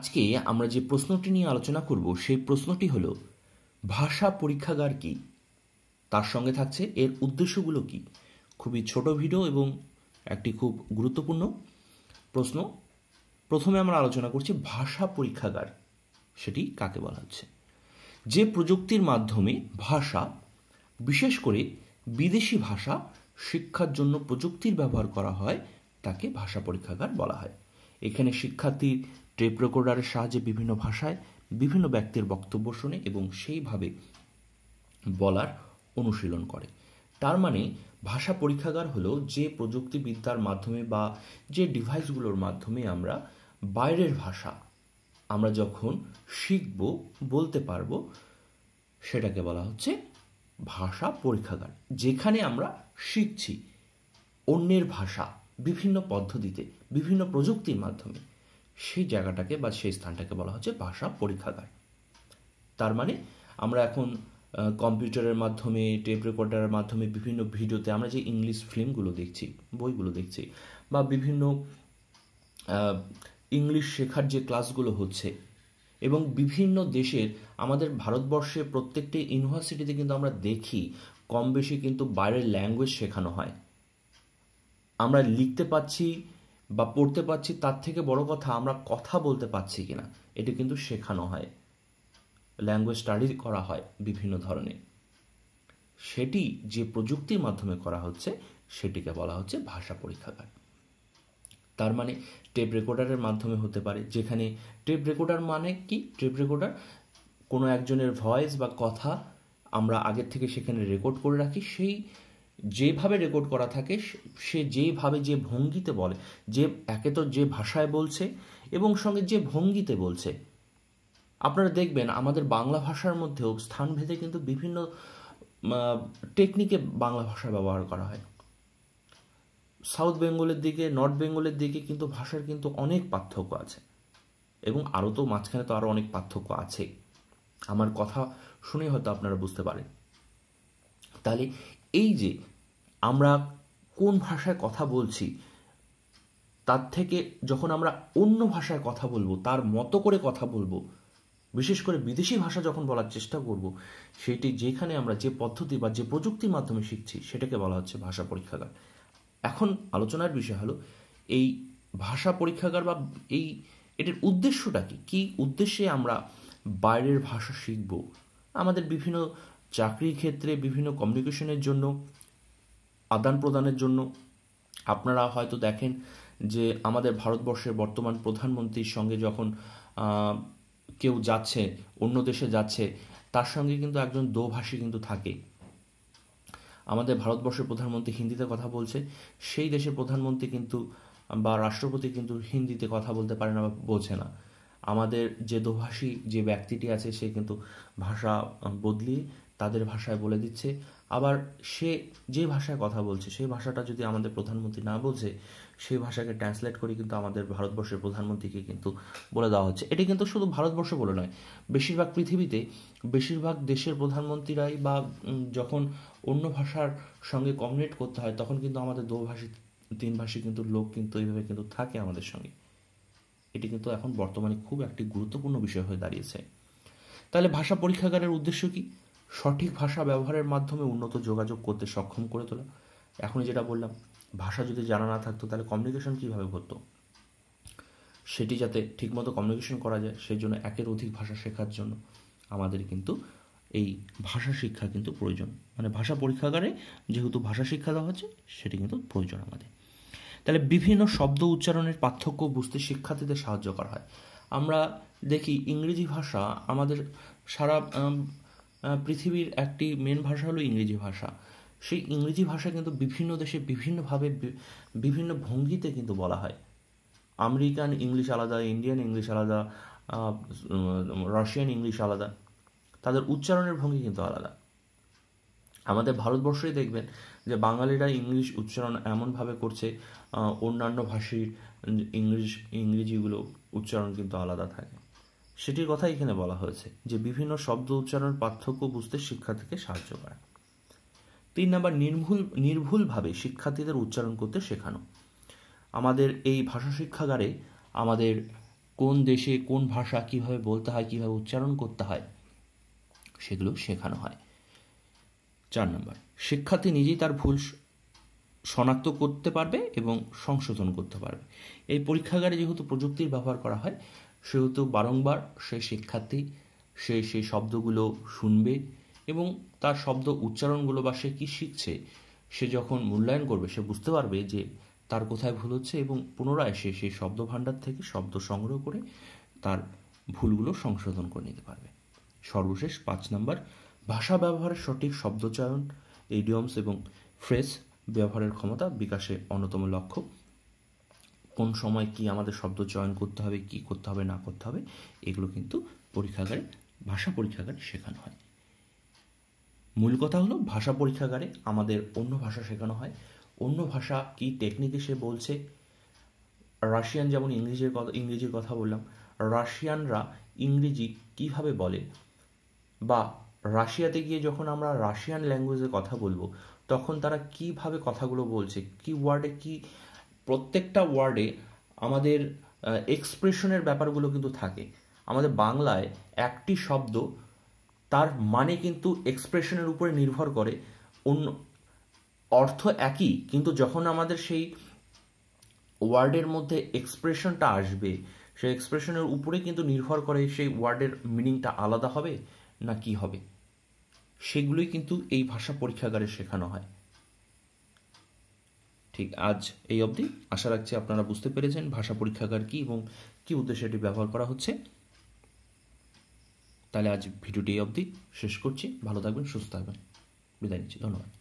আজকে আমরা যে প্রশ্নটি নিয়ে আলোচনা করব সেই প্রশ্নটি হল ভাষা পরীক্ষাগার কি তার সঙ্গে থাকছে এর উদ্দেশ্যগুলো কি খুবই ছোট ভিডিও এবং একটি খুব গুরুত্বপূর্ণ প্রশ্ন প্রথমে আমরা আলোচনা করছি ভাষা পরীক্ষাগার সেটি কাকে বলা হচ্ছে যে প্রযুক্তির মাধ্যমে ভাষা বিশেষ করে বিদেশি ভাষা শিক্ষার জন্য প্রযুক্তির ব্যবহার করা হয় তাকে ভাষা পরীক্ষাগার বলা হয় এখানে শিক্ষার্থী টেপ রেকর্ডারের সাহায্যে বিভিন্ন ভাষায় বিভিন্ন ব্যক্তির বক্তব্য শোনে এবং সেইভাবে বলার অনুশীলন করে তার মানে ভাষা পরীক্ষাগার হলো যে প্রযুক্তিবিদ্যার মাধ্যমে বা যে ডিভাইসগুলোর মাধ্যমে আমরা বাইরের ভাষা আমরা যখন শিখব বলতে পারবো সেটাকে বলা হচ্ছে ভাষা পরীক্ষাগার যেখানে আমরা শিখছি অন্যের ভাষা বিভিন্ন পদ্ধতিতে বিভিন্ন প্রযুক্তির মাধ্যমে সেই জায়গাটাকে বা সেই স্থানটাকে বলা হচ্ছে ভাষা পরীক্ষাগার তার মানে আমরা এখন কম্পিউটারের মাধ্যমে টেপ রেকর্ডারের মাধ্যমে বিভিন্ন ভিডিওতে আমরা যে ইংলিশ ফিল্মগুলো দেখছি বইগুলো দেখছি বা বিভিন্ন ইংলিশ শেখার যে ক্লাসগুলো হচ্ছে এবং বিভিন্ন দেশের আমাদের ভারতবর্ষে প্রত্যেকটি ইউনিভার্সিটিতে কিন্তু আমরা দেখি কম বেশি কিন্তু বাইরের ল্যাঙ্গুয়েজ শেখানো হয় আমরা লিখতে পাচ্ছি বা পড়তে পাচ্ছি তার থেকে বড় কথা আমরা কথা বলতে পাচ্ছি কিনা এটা কিন্তু শেখানো হয় ল্যাঙ্গুয়েজ স্টাডি করা হয় বিভিন্ন ধরনের সেটি যে প্রযুক্তির মাধ্যমে করা হচ্ছে সেটিকে বলা হচ্ছে ভাষা পরীক্ষাগার তার মানে টেপ রেকর্ডারের মাধ্যমে হতে পারে যেখানে টেপ রেকর্ডার মানে কি টেপ রেকর্ডার কোনো একজনের ভয়েস বা কথা আমরা আগের থেকে সেখানে রেকর্ড করে রাখি সেই যেভাবে রেকর্ড করা থাকে সে যেভাবে যে ভঙ্গিতে বলে যে একে তো যে ভাষায় বলছে এবং সঙ্গে যে ভঙ্গিতে বলছে আপনারা দেখবেন আমাদের বাংলা ভাষার মধ্যেও স্থানভেদে কিন্তু বিভিন্ন টেকনিকে বাংলা ভাষা ব্যবহার করা হয় সাউথ বেঙ্গলের দিকে নর্থ বেঙ্গলের দিকে কিন্তু ভাষার কিন্তু অনেক পার্থক্য আছে এবং আরও তো মাঝখানে তো আরও অনেক পার্থক্য আছে আমার কথা শুনে হয়তো আপনারা বুঝতে পারেন তাহলে এই যে আমরা কোন ভাষায় কথা বলছি তার থেকে যখন আমরা অন্য ভাষায় কথা বলবো তার মতো করে কথা বলবো বিশেষ করে বিদেশি ভাষা যখন বলার চেষ্টা করব সেটি যেখানে আমরা যে পদ্ধতি বা যে প্রযুক্তির মাধ্যমে শিখছি সেটাকে বলা হচ্ছে ভাষা পরীক্ষাগার এখন আলোচনার বিষয় হলো এই ভাষা পরীক্ষাগার বা এই এটির উদ্দেশ্যটা কি কী উদ্দেশ্যে আমরা বাইরের ভাষা শিখব আমাদের বিভিন্ন চাকরির ক্ষেত্রে বিভিন্ন কমিউনিকেশনের জন্য আদান প্রদানের জন্য আপনারা হয়তো দেখেন যে আমাদের ভারতবর্ষের বর্তমান প্রধানমন্ত্রীর সঙ্গে যখন কেউ যাচ্ছে অন্য দেশে যাচ্ছে তার সঙ্গে কিন্তু একজন দোভাষী কিন্তু থাকে আমাদের ভারতবর্ষের প্রধানমন্ত্রী হিন্দিতে কথা বলছে সেই দেশের প্রধানমন্ত্রী কিন্তু বা রাষ্ট্রপতি কিন্তু হিন্দিতে কথা বলতে পারে না বা বোঝে না আমাদের যে দোভাষী যে ব্যক্তিটি আছে সে কিন্তু ভাষা বদলিয়ে তাদের ভাষায় বলে দিচ্ছে আবার সে যে ভাষায় কথা বলছে সেই ভাষাটা যদি আমাদের প্রধানমন্ত্রী না বোঝে সেই ভাষাকে ট্রান্সলেট করে কিন্তু আমাদের ভারতবর্ষের প্রধানমন্ত্রীকে কিন্তু বলে দেওয়া হচ্ছে এটি কিন্তু শুধু ভারতবর্ষ বলে নয় বেশিরভাগ পৃথিবীতে বেশিরভাগ দেশের প্রধানমন্ত্রীরাই বা যখন অন্য ভাষার সঙ্গে কমিউনিকেট করতে হয় তখন কিন্তু আমাদের দোভাষী তিন ভাষী কিন্তু লোক কিন্তু এইভাবে কিন্তু থাকে আমাদের সঙ্গে এটি কিন্তু এখন বর্তমানে খুব একটি গুরুত্বপূর্ণ বিষয় হয়ে দাঁড়িয়েছে তাহলে ভাষা পরীক্ষাগারের উদ্দেশ্য কী সঠিক ভাষা ব্যবহারের মাধ্যমে উন্নত যোগাযোগ করতে সক্ষম করে তোলা এখনই যেটা বললাম ভাষা যদি জানা না থাকতো তাহলে কমিউনিকেশন কীভাবে হতো সেটি যাতে ঠিকমতো কমিউনিকেশন করা যায় সেই জন্য একের অধিক ভাষা শেখার জন্য আমাদের কিন্তু এই ভাষা শিক্ষা কিন্তু প্রয়োজন মানে ভাষা পরীক্ষাগারে যেহেতু ভাষা শিক্ষা দেওয়া হচ্ছে সেটি কিন্তু প্রয়োজন আমাদের তাহলে বিভিন্ন শব্দ উচ্চারণের পার্থক্য বুঝতে শিক্ষার্থীদের সাহায্য করা হয় আমরা দেখি ইংরেজি ভাষা আমাদের সারা পৃথিবীর একটি মেন ভাষা হলো ইংরেজি ভাষা সেই ইংরেজি ভাষা কিন্তু বিভিন্ন দেশে বিভিন্নভাবে বিভিন্ন ভঙ্গিতে কিন্তু বলা হয় আমেরিকান ইংলিশ আলাদা ইন্ডিয়ান ইংলিশ আলাদা রাশিয়ান ইংলিশ আলাদা তাদের উচ্চারণের ভঙ্গি কিন্তু আলাদা আমাদের ভারতবর্ষেই দেখবেন যে বাঙালিরা ইংলিশ উচ্চারণ এমনভাবে করছে অন্যান্য ভাষীর ইংলিশ ইংরেজিগুলো উচ্চারণ কিন্তু আলাদা থাকে সেটির কথা এখানে বলা হয়েছে যে বিভিন্ন শব্দ উচ্চারণের পার্থক্য বুঝতে শিক্ষার্থীকে সাহায্য করে তিন নাম্বার নির্ভুল নির্ভুলভাবে শিক্ষার্থীদের উচ্চারণ করতে শেখানো আমাদের এই ভাষা শিক্ষাগারে আমাদের কোন দেশে কোন ভাষা কিভাবে বলতে হয় কিভাবে উচ্চারণ করতে হয় সেগুলো শেখানো হয় চার নম্বর শিক্ষার্থী নিজেই তার ভুল শনাক্ত করতে পারবে এবং সংশোধন করতে পারবে এই পরীক্ষাগারে যেহেতু প্রযুক্তির ব্যবহার করা হয় সেহেতু বারংবার সেই শিক্ষার্থী সে সেই শব্দগুলো শুনবে এবং তার শব্দ উচ্চারণগুলো বা সে কী শিখছে সে যখন মূল্যায়ন করবে সে বুঝতে পারবে যে তার কোথায় ভুল হচ্ছে এবং পুনরায় সে সেই শব্দ ভাণ্ডার থেকে শব্দ সংগ্রহ করে তার ভুলগুলো সংশোধন করে নিতে পারবে সর্বশেষ পাঁচ নম্বর ভাষা ব্যবহারের সঠিক শব্দচয়ন ইডিয়মস এবং ফ্রেস ব্যবহারের ক্ষমতা বিকাশে অন্যতম লক্ষ্য কোন সময় কি আমাদের শব্দ চয়ন করতে হবে কি করতে হবে না করতে হবে এগুলো কিন্তু পরীক্ষাগারে ভাষা পরীক্ষাগারে শেখানো হয় মূল কথা হলো ভাষা পরীক্ষাগারে আমাদের অন্য ভাষা শেখানো হয় অন্য ভাষা কি টেকনিকে সে বলছে রাশিয়ান যেমন ইংরেজির কথা ইংরেজির কথা বললাম রাশিয়ানরা ইংরেজি কিভাবে বলে বা রাশিয়াতে গিয়ে যখন আমরা রাশিয়ান ল্যাঙ্গুয়েজে কথা বলবো তখন তারা কিভাবে কথাগুলো বলছে কি ওয়ার্ডে কি প্রত্যেকটা ওয়ার্ডে আমাদের এক্সপ্রেশনের ব্যাপারগুলো কিন্তু থাকে আমাদের বাংলায় একটি শব্দ তার মানে কিন্তু এক্সপ্রেশনের উপরে নির্ভর করে অন্য অর্থ একই কিন্তু যখন আমাদের সেই ওয়ার্ডের মধ্যে এক্সপ্রেশনটা আসবে সেই এক্সপ্রেশনের উপরে কিন্তু নির্ভর করে সেই ওয়ার্ডের মিনিংটা আলাদা হবে না কি হবে সেগুলোই কিন্তু এই ভাষা পরীক্ষাগারে শেখানো হয় ঠিক আজ এই অবধি আশা রাখছি আপনারা বুঝতে পেরেছেন ভাষা পরীক্ষাগার কি এবং কি উদ্দেশ্যে এটি ব্যবহার করা হচ্ছে তাহলে আজ ভিডিওটি এই অবধি শেষ করছি ভালো থাকবেন সুস্থ থাকবেন বিদায় নিচ্ছি ধন্যবাদ